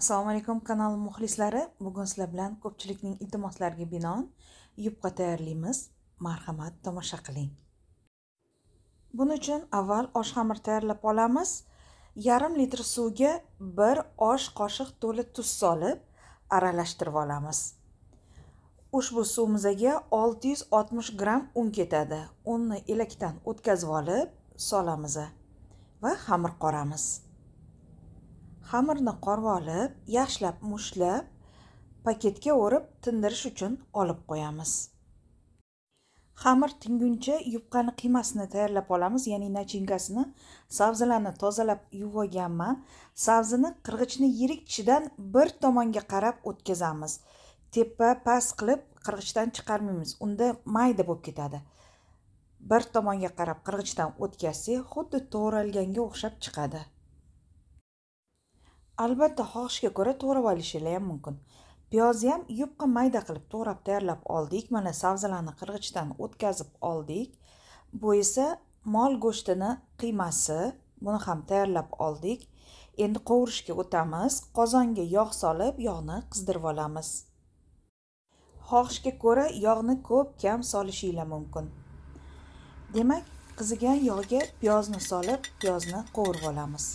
assalomu alaykum kanal muxlislari bugun sizlar bilan ko'pchilikning iltimoslariga binoan yupqa tayyorlaymiz marhamat tomosha qiling buning uchun avval osh xamir tayyorlab olamiz yarim litr suvga bir osh qoshiq to'la tuz solib aralashtirib olamiz ushbu suvimizga 660 gramm un ketadi unni elakdan o'tkazib olib solamiz va xamir qoramiz xamirni olib yaxshilab mushtlab paketga o'rib tindirish uchun olib qo'yamiz xamir tinguncha yupqani qiymasini tayyorlab olamiz ya'ni nachinkasini sabzilarni tozalab yuvib olganman sabzini qirg'ichni yirik tishidan bir tomonga qarab o'tkazamiz tepa past qilib qirg'ichdan chiqarmaymiz unda mayda bo'lib ketadi bir tomonga qarab qirg'ichdan o'tkazsak xuddi to'g'ralganga o'xshab chiqadi albatta xohishga ko'ra to'g'rab olishinglar ham mumkin piyozni ham yupqa mayda qilib to'g'rab tayyorlab oldik mana sabzilarni qirg'ichdan o'tkazib oldik bu esa mol go'shtini qiymasi buni ham tayyorlab oldik endi qovurishga o'tamiz qozonga yog' solib yog'ni qizdirib olamiz xohishga ko'ra yog'ni ko'p kam solishinglar mumkin demak qizigan yog'ga piyozni solib piyozni qovurib olamiz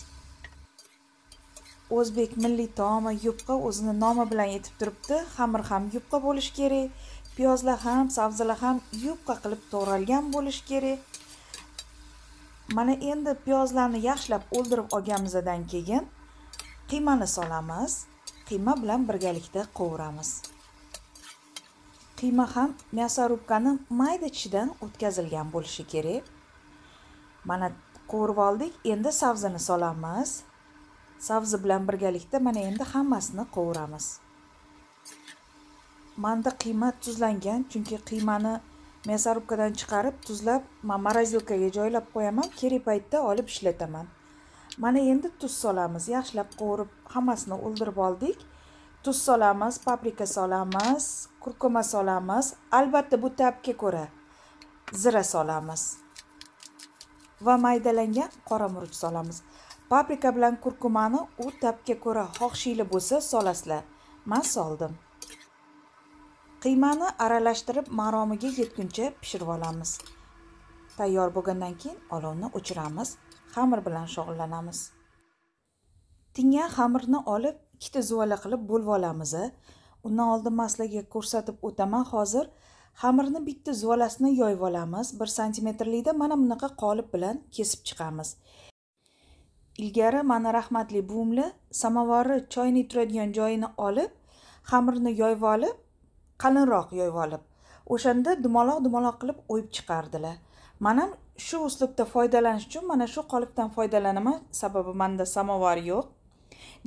o'zbek milliy taomi yupqa o'zini nomi bilan yetib turibdi xamir ham yupqa bo'lishi kerak piyozlar ham sabzilar ham yupqa qilib to'g'ralgan bo'lishi kerak mana endi piyozlarni yaxshilab o'ldirib olganimizdan keyin qiymani solamiz qiyma bilan birgalikda qovuramiz qiyma ham мясорубкani mayda tishidan o'tkazilgan bo'lishi kerak mana qovurib oldik endi sabzini solamiz sabzi bilan birgalikda mana endi hammasini qovuramiz manda qiyma tuzlangan chunki qiymani мясорубкадан chiqarib tuzlab man морозилкаga joylab qo'yaman kerak paytda olib ishlataman mana endi tuz solamiz yaxshilab qovurib hammasini o'ldirib oldik tuz solamiz paprika solamiz kurkuma solamiz albatta bu tabga ko'ra zira solamiz va maydalangan qora murch solamiz paprika bilan kurkumani u tabga ko'ra xohishinglar bo'lsa solasizlar man soldim qiymani aralashtirib maromiga yetguncha pishirib olamiz tayyor bo'lgandan keyin olovni o'chiramiz xamir bilan shug'ullanamiz tingan xamirni olib ikkita zuvala qilib bo'lib olamiz undan oldin maslaga ko'rsatib o'taman hozir xamirni bitta zuvalasini yoyib olamiz bir santimetrlikda mana bunaqa qolip bilan kesib chiqamiz ilgari mani rahmatli buvimli samovari choyni turadigan joyini olib xamirni yoyib olib qalinroq yoyib olib o'shanda dumaloq dumaloq qilib o'yib chiqardilar man ham shu uslubda foydalanish uchun mana shu qolipdan foydalanaman sababi manda samovar yo'q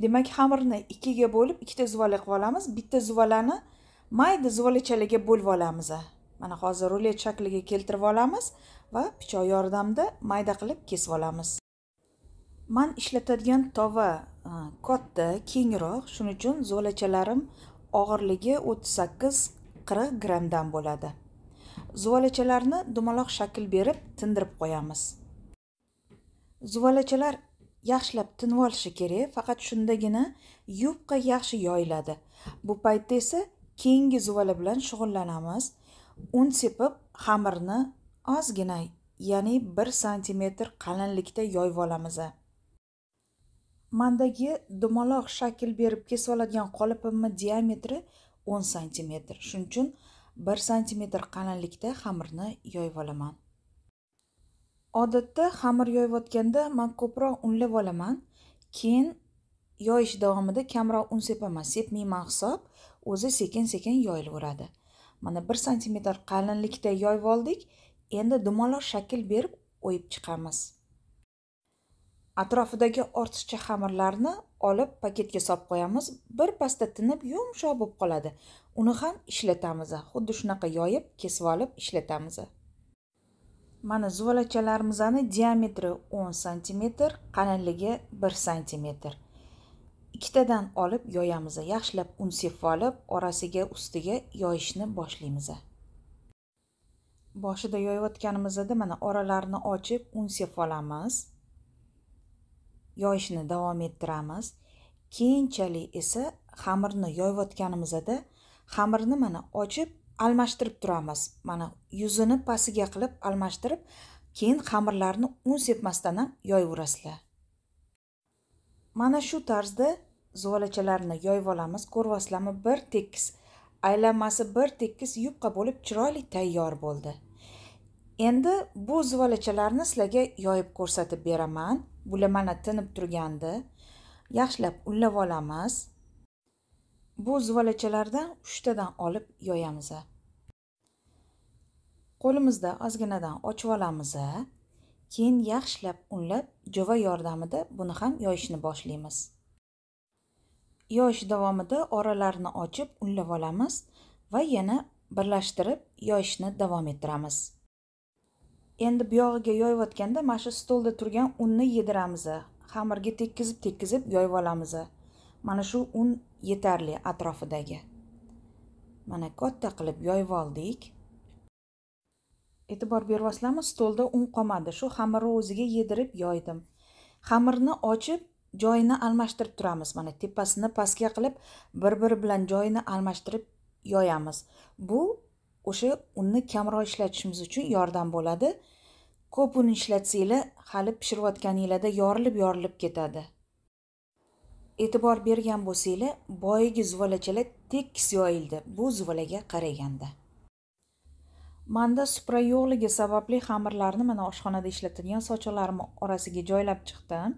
demak xamirni ikkiga bo'lib ikkita zuvala qilib olamiz bitta zuvalani mayda zuvalachalarga bo'lib olamiz mana hozir rulet shakliga keltirib olamiz va pichoq yordamida mayda qilib kesib olamiz man ishlatadigan tova e, katta kengroq shuning uchun zuvlachalarim og'irligi o'ttiz sakkiz qirq grammdan bo'ladi zuvalachalarni dumaloq shakl berib tindirib qo'yamiz zuvalachalar yaxshilab tinib olishi kerak faqat shundagina yupqa yaxshi yoyiladi bu paytda esa keyingi zuvala bilan shug'ullanamiz un sepib xamirni ozgina ya'ni bir santimetr qalinlikda yoyib olamiz mandagi dumaloq shakl berib kesib oladigan qolipimni diametri 10 santimetr shuning uchun 1 santimetr qalinlikda xamirni yoyib olaman odatda xamir yoyayotganda man ko'proq unlab olaman keyin yoyish davomida kamroq un sepaman sepmayman hisob o'zi sekin sekin yoyilaveradi mana 1 santimetr qalinlikda yoyib oldik endi dumaloq shakl berib o'yib chiqamiz atrofidagi ortiqcha xamirlarni olib paketga solib qo'yamiz bir pasta tinib yumshoq bo'lib qoladi uni ham ishlatamiz xuddi shunaqa yoyib kesib olib ishlatamiz mana zuvalachalarimizni diametri 10 santimetr qalinligi 1 santimetr ikkitadan olib yoyamiz yaxshilab unsef olib orasiga ustiga yoyishni boshlaymiz boshida yoyayotganimizda mana oralarini ochib un sep olamiz yoyishni davom ettiramiz keyinchalik esa xamirni yoyayotganimizda xamirni mana ochib almashtirib turamiz mana yuzini pastiga qilib almashtirib keyin xamirlarni un sepmasdan ham yoyaverasizlar mana shu tarzda zuvalachalarni yoyib olamiz ko'ryapsizlarmi bir tekis aylanmasi bir tekis yupqa bo'lib chiroyli tayyor bo'ldi endi bu zuvalachalarni sizlarga yoyib ko'rsatib beraman mana tinib turgandi yaxshilab ullab olamiz bu zuvalachalardan uchtadan olib yoyamiz qo'limizda ozginadan ochib olamiz keyin yaxshilab unlab jova yordamida buni ham yoyishni boshlaymiz yoyish davomida oralarini ochib unlab olamiz va yana birlashtirib yoyishni davom ettiramiz endi buyog'iga yoyayotganda mana shu stolda turgan unni yediramiz xamirga tekkizib tekkizib yoyib olamiz mana shu un yetarli atrofidagi mana katta qilib yoyib oldik e'tibor beryapsizlarmi stolda un qolmadi shu xamirni o'ziga yedirib yoydim xamirni ochib joyini almashtirib turamiz mana tepasini pastga qilib bir biri bilan joyini almashtirib yoyamiz bu o'sha unni kamroq ishlatishimiz uchun yordam bo'ladi ko'p un ishlatsanglar hali pishirayotganinglarda yorilib yorilib ketadi e'tibor bergan bo'lsanglar boyagi zuvalachalar tekis yoyildi bu zuvalaga qaraganda manda supra yo'qligi sababli xamirlarni mana oshxonada ishlatadigan sochiqlarimni orasiga joylab chiqdim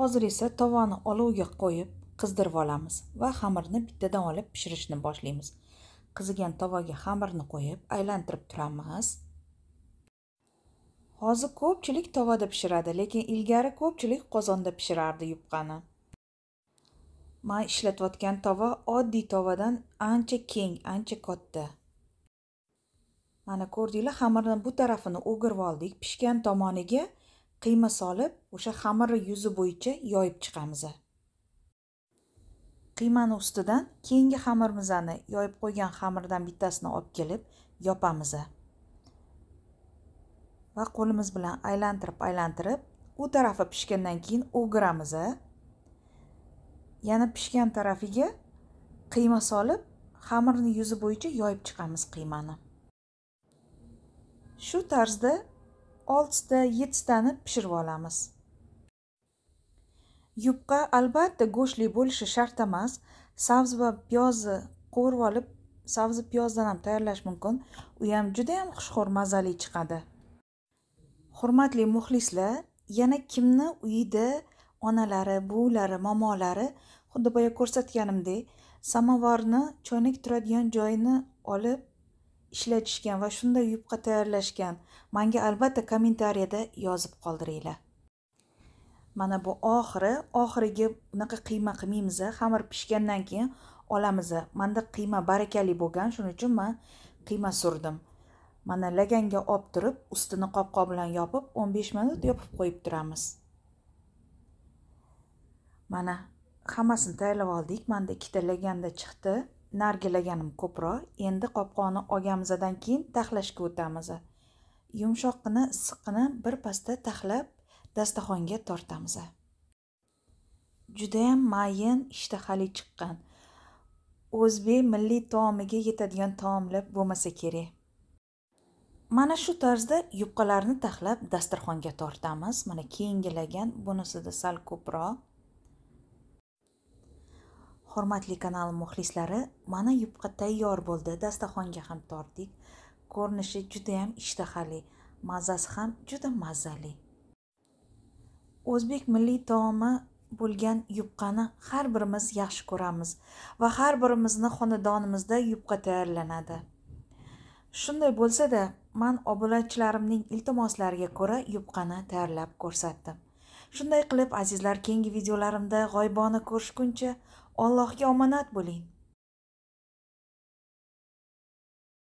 hozir esa tovani olovga qo'yib qizdirib olamiz va xamirni bittadan olib pishirishni boshlaymiz qizigan tovaga xamirni qo'yib aylantirib turamiz hozir ko'pchilik tovada pishiradi lekin ilgari ko'pchilik qozonda pishirardi yupqani man ishlatayotgan tova oddiy tovadan ancha keng ancha katta mana ko'rdinglar xamirni bu tarafini o'girib oldik pishgan tomoniga qiyma solib o'sha xamirni yuzi bo'yicha yoyib chiqamiz qiymani ustidan keyingi xamirmizani yoyib qo'ygan xamirdan bittasini olib kelib yopamiz va qo'limiz bilan aylantirib aylantirib u tarafi pishgandan keyin o'giramiz yana pishgan tarafiga qiyma solib xamirni yuzi bo'yicha yoyib chiqamiz qiymani shu tarzda oltita yettitani pishirib olamiz yupqa albatta go'shtli bo'lishi shart emas sabzi va piyozni qovurib olib sabzi piyozdan ham tayyorlash mumkin u ham judayam xushxo'r mazali chiqadi hurmatli muxlislar yana kimni uyida onalari buvilari momolari xuddi boya ko'rsatganimdek samovarni choynak turadigan joyini olib ishlatishgan va shunday yupqa tayyorlashgan manga albatta kommentariyada yozib qoldiringlar mana bu oxiri oxiriga unaqa qiyma qilmaymiz xamir pishgandan keyin olamiz manda qiyma barakali bo'lgan shuning uchun man qiyma surdim mana laganga olib turib ustini qopqoq bilan yopib o'n besh minut yopib qo'yib turamiz mana hammasini tayyorlab oldik manda ikkita laganda chiqdi narigi laganim ko'proq endi qopqoqni olganimizdan keyin taxlashga o'tamiz yumshoqqina issiqqina birpasda taxlab dasturxonga tortamiz judayam mayin ishtahali chiqqan o'zbek milliy taomiga yetadigan taomlar bo'lmasa kerak mana shu tarzda yupqalarni taxlab dasturxonga tortamiz mana keyingilagan bunisida sal ko'proq hurmatli kanal muxlislari mana yupqa tayyor bo'ldi dasturxonga ham tortdik ko'rinishi judayam ishtahali mazasi ham juda mazali o'zbek milliy taomi bo'lgan yupqani har birimiz yaxshi ko'ramiz va har birimizni xonadonimizda yupqa tayyorlanadi shunday bo'lsa-da, man obunachilarimning iltimoslariga ko'ra yupqani tayyorlab ko'rsatdim shunday qilib azizlar keyingi videolarimda g'oyibona ko'rishguncha allohga omonat bo'ling